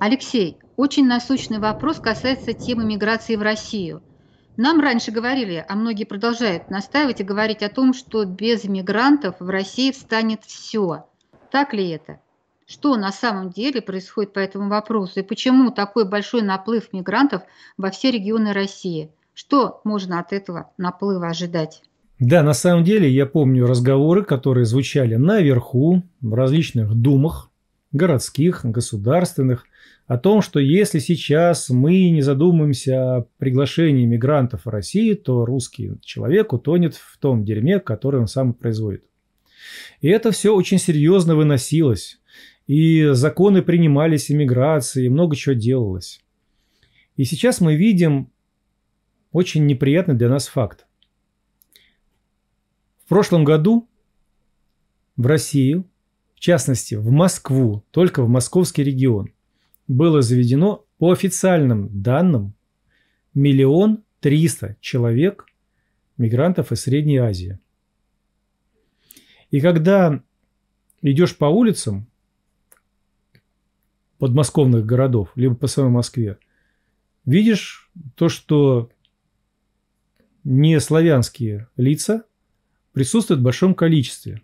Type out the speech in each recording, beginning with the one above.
Алексей, очень насущный вопрос касается темы миграции в Россию. Нам раньше говорили, а многие продолжают настаивать и говорить о том, что без мигрантов в России встанет все. Так ли это? Что на самом деле происходит по этому вопросу и почему такой большой наплыв мигрантов во все регионы России? Что можно от этого наплыва ожидать? Да, на самом деле я помню разговоры, которые звучали наверху, в различных думах, городских, государственных, о том, что если сейчас мы не задумаемся о приглашении мигрантов в Россию, то русский человек утонет в том дерьме, которое он сам производит. И это все очень серьезно выносилось. И законы принимались, иммиграции, и много чего делалось. И сейчас мы видим очень неприятный для нас факт. В прошлом году в Россию, в частности в Москву, только в московский регион, было заведено по официальным данным миллион триста человек мигрантов из Средней Азии. И когда идешь по улицам подмосковных городов, либо по самой Москве, видишь то, что не славянские лица – присутствуют в большом количестве.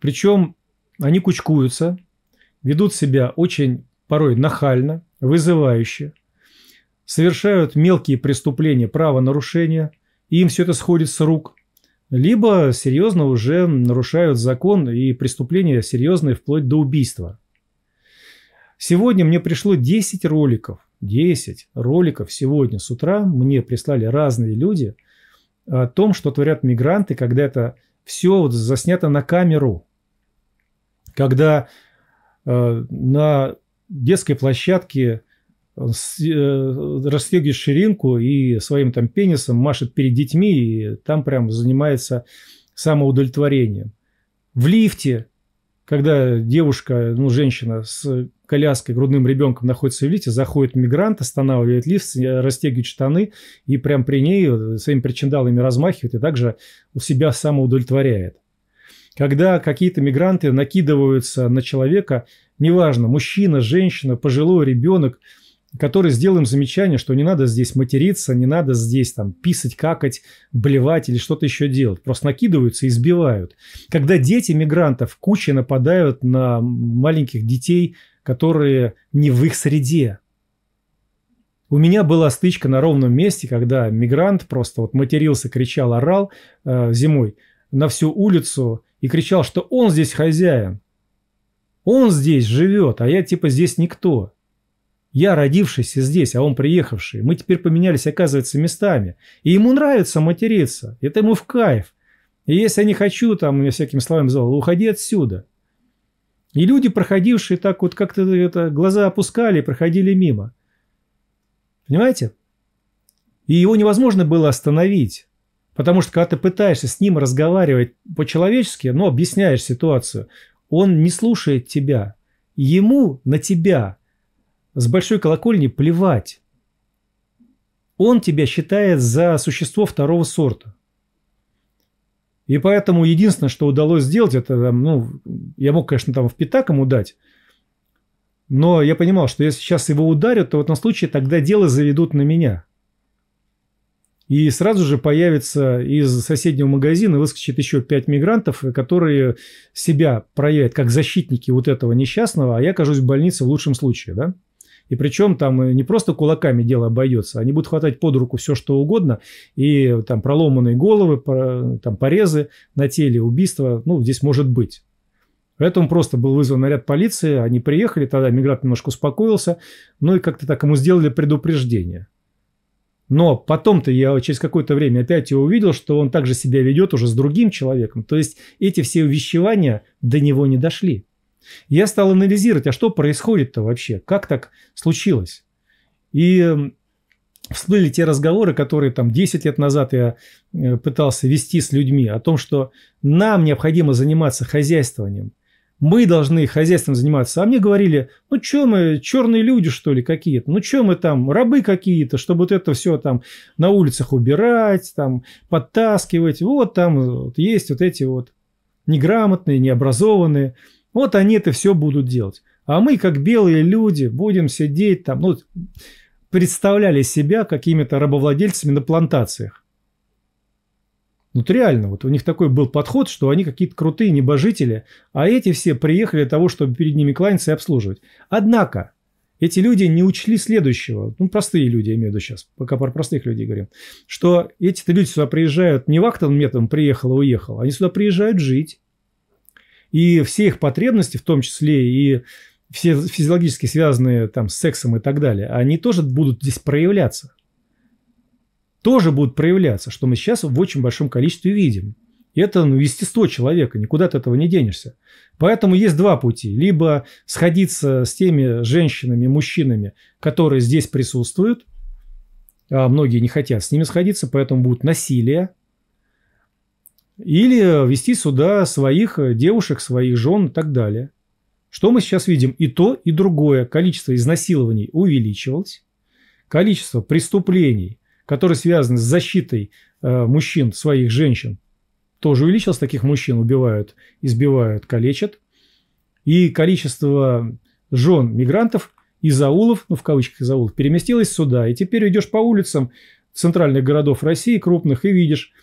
Причем они кучкуются, ведут себя очень порой нахально, вызывающе, совершают мелкие преступления, правонарушения, и им все это сходит с рук, либо серьезно уже нарушают закон и преступления серьезные вплоть до убийства. Сегодня мне пришло 10 роликов, 10 роликов сегодня с утра мне прислали разные люди – о том, что творят мигранты, когда это все вот заснято на камеру, когда э, на детской площадке э, с, э, расстегивает ширинку и своим там пенисом машет перед детьми, и там прям занимается самоудовлетворением. В лифте, когда девушка, ну, женщина с коляской, грудным ребенком находится в лифте, заходит мигрант, останавливает лифт, э, растягивает штаны и прям при ней э, своими причиндалами размахивает и также у себя самоудовлетворяет. Когда какие-то мигранты накидываются на человека, неважно, мужчина, женщина, пожилой, ребенок, который сделал им замечание, что не надо здесь материться, не надо здесь там писать, какать, блевать или что-то еще делать. Просто накидываются и избивают. Когда дети мигрантов кучей нападают на маленьких детей, которые не в их среде. У меня была стычка на ровном месте, когда мигрант просто вот матерился, кричал, орал э, зимой на всю улицу и кричал, что он здесь хозяин. Он здесь живет, а я типа здесь никто. Я родившийся здесь, а он приехавший. Мы теперь поменялись, оказывается, местами. И ему нравится материться. Это ему в кайф. И если я не хочу, там, мне всякими словами звал, уходи отсюда. И люди, проходившие так вот как-то это, глаза опускали, проходили мимо. Понимаете? И его невозможно было остановить. Потому что когда ты пытаешься с ним разговаривать по-человечески, но ну, объясняешь ситуацию, он не слушает тебя. Ему на тебя с большой колокольни плевать. Он тебя считает за существо второго сорта. И поэтому единственное, что удалось сделать, это, ну, я мог, конечно, там в пятак ему дать, но я понимал, что если сейчас его ударят, то в этом случае тогда дело заведут на меня. И сразу же появится из соседнего магазина, выскочит еще пять мигрантов, которые себя проявят как защитники вот этого несчастного, а я окажусь в больнице в лучшем случае, да? И причем там не просто кулаками дело обойдется, они будут хватать под руку все, что угодно, и там проломанные головы, там порезы на теле, убийства, ну, здесь может быть. Поэтому просто был вызван наряд полиции, они приехали, тогда мигрант немножко успокоился, ну и как-то так ему сделали предупреждение. Но потом-то я через какое-то время опять его увидел, что он также себя ведет уже с другим человеком. То есть эти все увещевания до него не дошли. Я стал анализировать, а что происходит-то вообще, как так случилось. И всплыли те разговоры, которые там 10 лет назад я э, пытался вести с людьми о том, что нам необходимо заниматься хозяйствованием. Мы должны хозяйством заниматься. А мне говорили, ну что мы, черные люди что ли какие-то, ну что мы там, рабы какие-то, чтобы вот это все там на улицах убирать, там подтаскивать. Вот там вот есть вот эти вот неграмотные, необразованные. Вот они это все будут делать. А мы, как белые люди, будем сидеть там, ну, представляли себя какими-то рабовладельцами на плантациях. Вот реально, вот у них такой был подход, что они какие-то крутые небожители, а эти все приехали для того, чтобы перед ними кланяться и обслуживать. Однако, эти люди не учли следующего, ну, простые люди, я имею в виду сейчас, пока про простых людей говорим, что эти люди сюда приезжают не вахтовым методом приехал и уехал, они сюда приезжают жить, и все их потребности, в том числе и все физиологически связанные там, с сексом и так далее, они тоже будут здесь проявляться. Тоже будут проявляться, что мы сейчас в очень большом количестве видим. И это ну, естество человека, никуда от этого не денешься. Поэтому есть два пути. Либо сходиться с теми женщинами, мужчинами, которые здесь присутствуют, а многие не хотят с ними сходиться, поэтому будет насилие, или вести сюда своих э, девушек, своих жен и так далее. Что мы сейчас видим? И то, и другое. Количество изнасилований увеличивалось. Количество преступлений, которые связаны с защитой э, мужчин, своих женщин, тоже увеличилось. Таких мужчин убивают, избивают, калечат. И количество жен мигрантов из аулов, ну в кавычках из аулов, переместилось сюда. И теперь идешь по улицам центральных городов России, крупных, и видишь –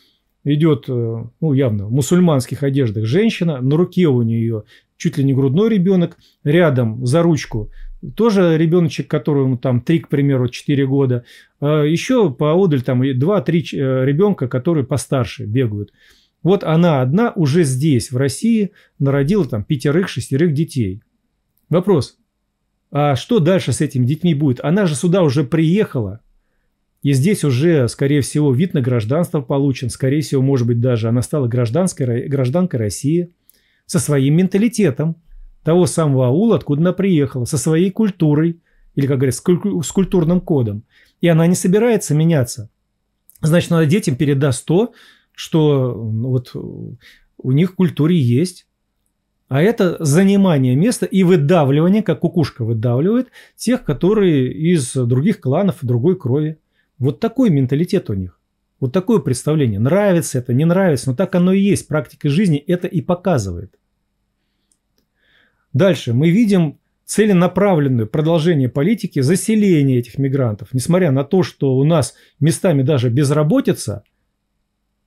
идет, э, ну, явно в мусульманских одеждах женщина, на руке у нее чуть ли не грудной ребенок, рядом за ручку тоже ребеночек, которому там 3, к примеру, 4 года, а еще поодаль там 2-3 э, ребенка, которые постарше бегают. Вот она одна уже здесь, в России, народила там пятерых-шестерых детей. Вопрос, а что дальше с этими детьми будет? Она же сюда уже приехала, и здесь уже, скорее всего, вид на гражданство получен. Скорее всего, может быть, даже она стала гражданской, гражданкой России со своим менталитетом того самого аула, откуда она приехала, со своей культурой, или, как говорят, с культурным кодом. И она не собирается меняться. Значит, она детям передаст то, что вот у них в культуре есть. А это занимание места и выдавливание, как кукушка выдавливает, тех, которые из других кланов, другой крови. Вот такой менталитет у них. Вот такое представление. Нравится это, не нравится, но так оно и есть. Практика жизни это и показывает. Дальше мы видим целенаправленное продолжение политики заселения этих мигрантов. Несмотря на то, что у нас местами даже безработица,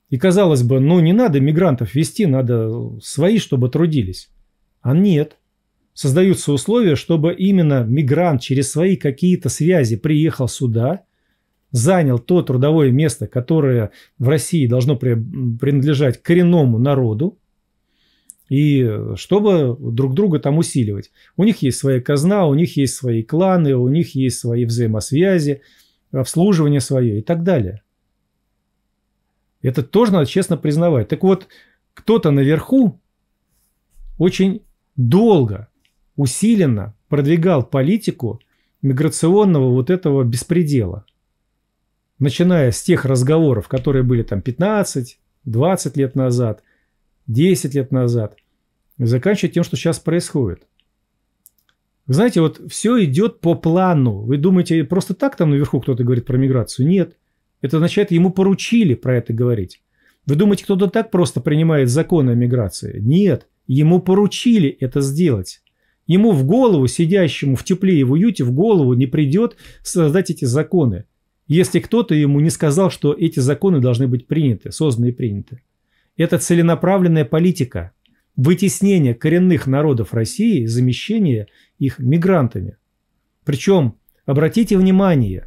и казалось бы, ну не надо мигрантов вести, надо свои, чтобы трудились. А нет. Создаются условия, чтобы именно мигрант через свои какие-то связи приехал сюда – занял то трудовое место, которое в России должно принадлежать коренному народу, и чтобы друг друга там усиливать. У них есть своя казна, у них есть свои кланы, у них есть свои взаимосвязи, обслуживание свое и так далее. Это тоже надо честно признавать. Так вот, кто-то наверху очень долго, усиленно продвигал политику миграционного вот этого беспредела начиная с тех разговоров, которые были там 15, 20 лет назад, 10 лет назад, заканчивая тем, что сейчас происходит. Вы знаете, вот все идет по плану. Вы думаете, просто так там наверху кто-то говорит про миграцию? Нет. Это означает, ему поручили про это говорить. Вы думаете, кто-то так просто принимает законы о миграции? Нет. Ему поручили это сделать. Ему в голову, сидящему в тепле и в уюте, в голову не придет создать эти законы если кто-то ему не сказал, что эти законы должны быть приняты, созданы и приняты. Это целенаправленная политика вытеснения коренных народов России, замещения их мигрантами. Причем, обратите внимание,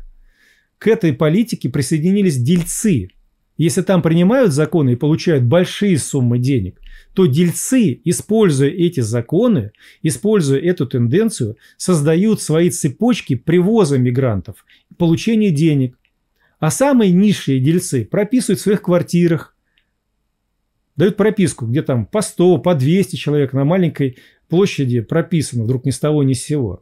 к этой политике присоединились дельцы. Если там принимают законы и получают большие суммы денег, то дельцы, используя эти законы, используя эту тенденцию, создают свои цепочки привоза мигрантов получения денег. А самые низшие дельцы прописывают в своих квартирах, дают прописку, где там по 100, по 200 человек на маленькой площади прописано вдруг ни с того, ни с сего,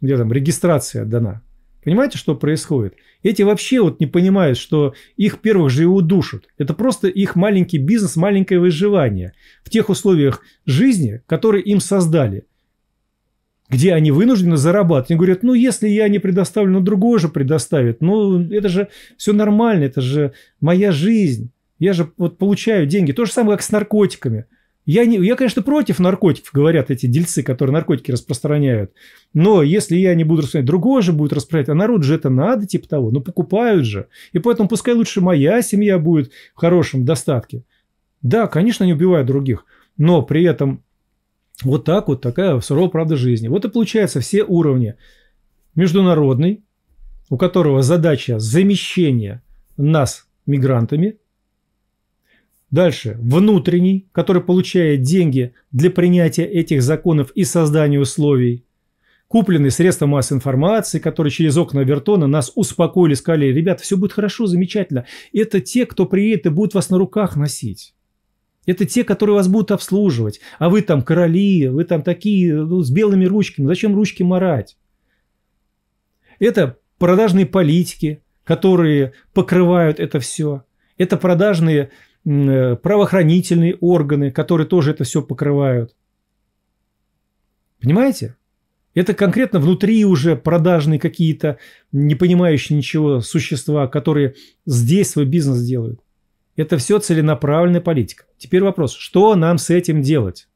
где там регистрация отдана. Понимаете, что происходит? Эти вообще вот не понимают, что их первых же и удушат. Это просто их маленький бизнес, маленькое выживание в тех условиях жизни, которые им создали – где они вынуждены зарабатывать. Они говорят, ну, если я не предоставлю, ну, другой же предоставит. Ну, это же все нормально, это же моя жизнь. Я же вот получаю деньги. То же самое, как с наркотиками. Я, не, я, конечно, против наркотиков, говорят эти дельцы, которые наркотики распространяют. Но если я не буду распространять, другой же будет распространять. А народ же это надо, типа того. Ну, покупают же. И поэтому пускай лучше моя семья будет в хорошем достатке. Да, конечно, они убивают других. Но при этом вот так вот, такая суровая правда жизни. Вот и получается все уровни. Международный, у которого задача замещения нас мигрантами. Дальше внутренний, который получает деньги для принятия этих законов и создания условий. Купленные средства массовой информации, которые через окна Вертона нас успокоили, сказали, ребята, все будет хорошо, замечательно. Это те, кто приедет и будет вас на руках носить. Это те, которые вас будут обслуживать. А вы там короли, вы там такие ну, с белыми ручками. Зачем ручки морать? Это продажные политики, которые покрывают это все. Это продажные э, правоохранительные органы, которые тоже это все покрывают. Понимаете? Это конкретно внутри уже продажные какие-то, не понимающие ничего существа, которые здесь свой бизнес делают. Это все целенаправленная политика. Теперь вопрос, что нам с этим делать?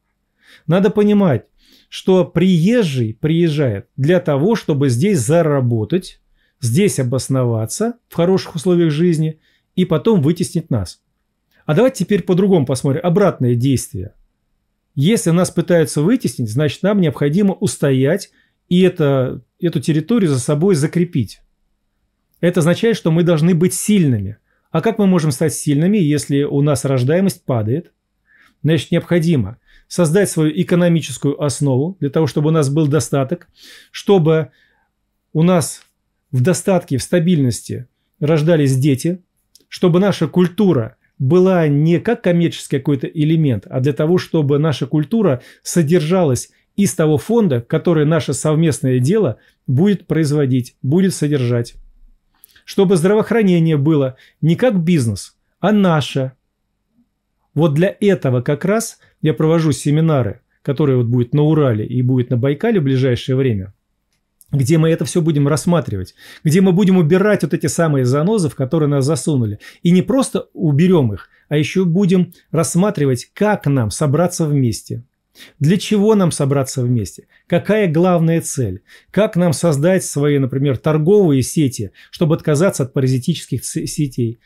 Надо понимать, что приезжий приезжает для того, чтобы здесь заработать, здесь обосноваться в хороших условиях жизни и потом вытеснить нас. А давайте теперь по-другому посмотрим. Обратное действие. Если нас пытаются вытеснить, значит нам необходимо устоять и это, эту территорию за собой закрепить. Это означает, что мы должны быть сильными – а как мы можем стать сильными, если у нас рождаемость падает? Значит, необходимо создать свою экономическую основу для того, чтобы у нас был достаток, чтобы у нас в достатке, в стабильности рождались дети, чтобы наша культура была не как коммерческий какой-то элемент, а для того, чтобы наша культура содержалась из того фонда, который наше совместное дело будет производить, будет содержать чтобы здравоохранение было не как бизнес, а наше. Вот для этого как раз я провожу семинары, которые вот будет на Урале и будет на Байкале в ближайшее время, где мы это все будем рассматривать, где мы будем убирать вот эти самые занозы, в которые нас засунули. И не просто уберем их, а еще будем рассматривать, как нам собраться вместе – для чего нам собраться вместе? Какая главная цель? Как нам создать свои, например, торговые сети, чтобы отказаться от паразитических сетей?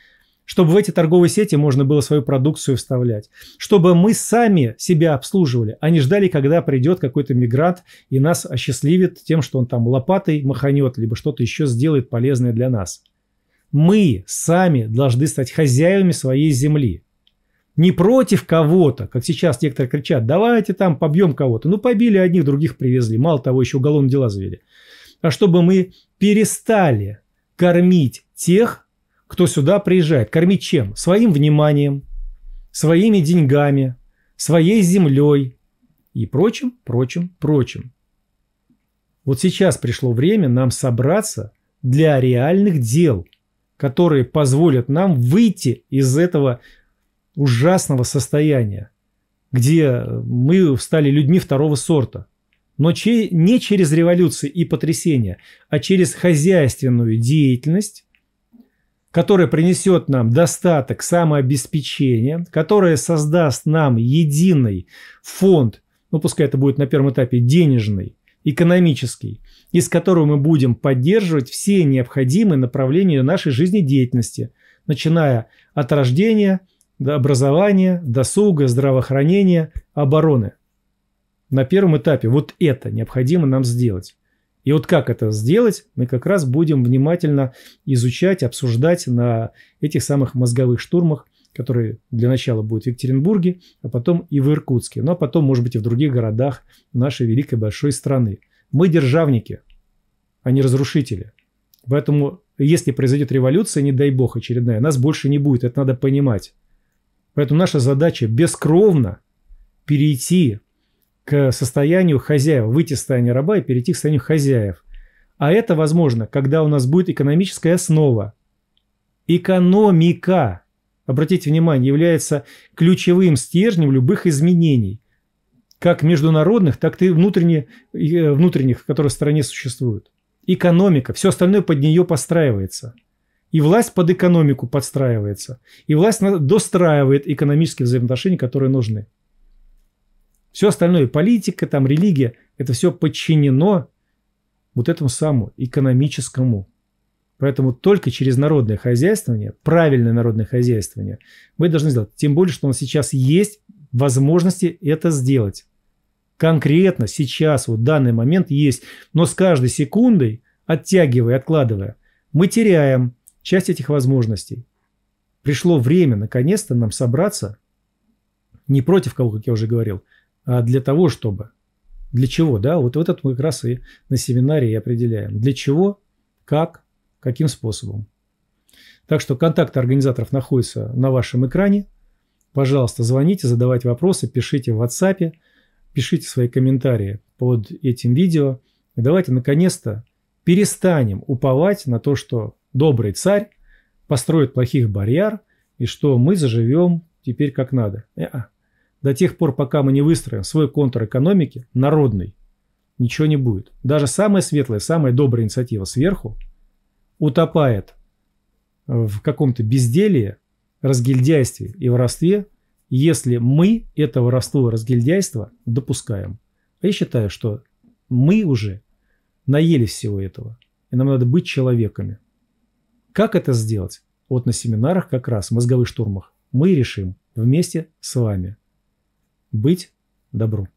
Чтобы в эти торговые сети можно было свою продукцию вставлять. Чтобы мы сами себя обслуживали, а не ждали, когда придет какой-то мигрант и нас осчастливит тем, что он там лопатой маханет, либо что-то еще сделает полезное для нас. Мы сами должны стать хозяевами своей земли не против кого-то, как сейчас некоторые кричат, давайте там побьем кого-то. Ну, побили одних, других привезли. Мало того, еще уголовные дела завели. А чтобы мы перестали кормить тех, кто сюда приезжает. Кормить чем? Своим вниманием, своими деньгами, своей землей и прочим, прочим, прочим. Вот сейчас пришло время нам собраться для реальных дел, которые позволят нам выйти из этого ужасного состояния, где мы стали людьми второго сорта. Но че, не через революции и потрясения, а через хозяйственную деятельность, которая принесет нам достаток самообеспечения, которая создаст нам единый фонд, ну пускай это будет на первом этапе денежный, экономический, из которого мы будем поддерживать все необходимые направления нашей жизнедеятельности, начиная от рождения – до образования, досуга, здравоохранения, обороны. На первом этапе вот это необходимо нам сделать. И вот как это сделать, мы как раз будем внимательно изучать, обсуждать на этих самых мозговых штурмах, которые для начала будут в Екатеринбурге, а потом и в Иркутске, ну а потом, может быть, и в других городах нашей великой большой страны. Мы державники, а не разрушители. Поэтому, если произойдет революция, не дай бог очередная, нас больше не будет, это надо понимать. Поэтому наша задача бескровно перейти к состоянию хозяев, выйти из состояния раба и перейти к состоянию хозяев. А это возможно, когда у нас будет экономическая основа. Экономика, обратите внимание, является ключевым стержнем любых изменений, как международных, так и внутренних, э, внутренних которые в стране существуют. Экономика, все остальное под нее постраивается – и власть под экономику подстраивается. И власть достраивает экономические взаимоотношения, которые нужны. Все остальное, политика, там, религия, это все подчинено вот этому самому экономическому. Поэтому только через народное хозяйствование, правильное народное хозяйствование, мы должны сделать. Тем более, что у нас сейчас есть возможности это сделать. Конкретно сейчас, вот в данный момент есть. Но с каждой секундой, оттягивая, откладывая, мы теряем часть этих возможностей. Пришло время, наконец-то, нам собраться не против кого, как я уже говорил, а для того, чтобы. Для чего, да? Вот этот мы как раз и на семинаре и определяем. Для чего, как, каким способом. Так что контакты организаторов находятся на вашем экране. Пожалуйста, звоните, задавайте вопросы, пишите в WhatsApp, пишите свои комментарии под этим видео. И давайте, наконец-то, перестанем уповать на то, что добрый царь построит плохих барьер, и что мы заживем теперь как надо. Не-а. Э, до тех пор, пока мы не выстроим свой контур экономики, народный, ничего не будет. Даже самая светлая, самая добрая инициатива сверху утопает в каком-то безделии, разгильдяйстве и воровстве, если мы это воровство и разгильдяйство допускаем. А я считаю, что мы уже наелись всего этого, и нам надо быть человеками. Как это сделать? Вот на семинарах как раз, мозговых штурмах, мы решим вместе с вами. Быть добру.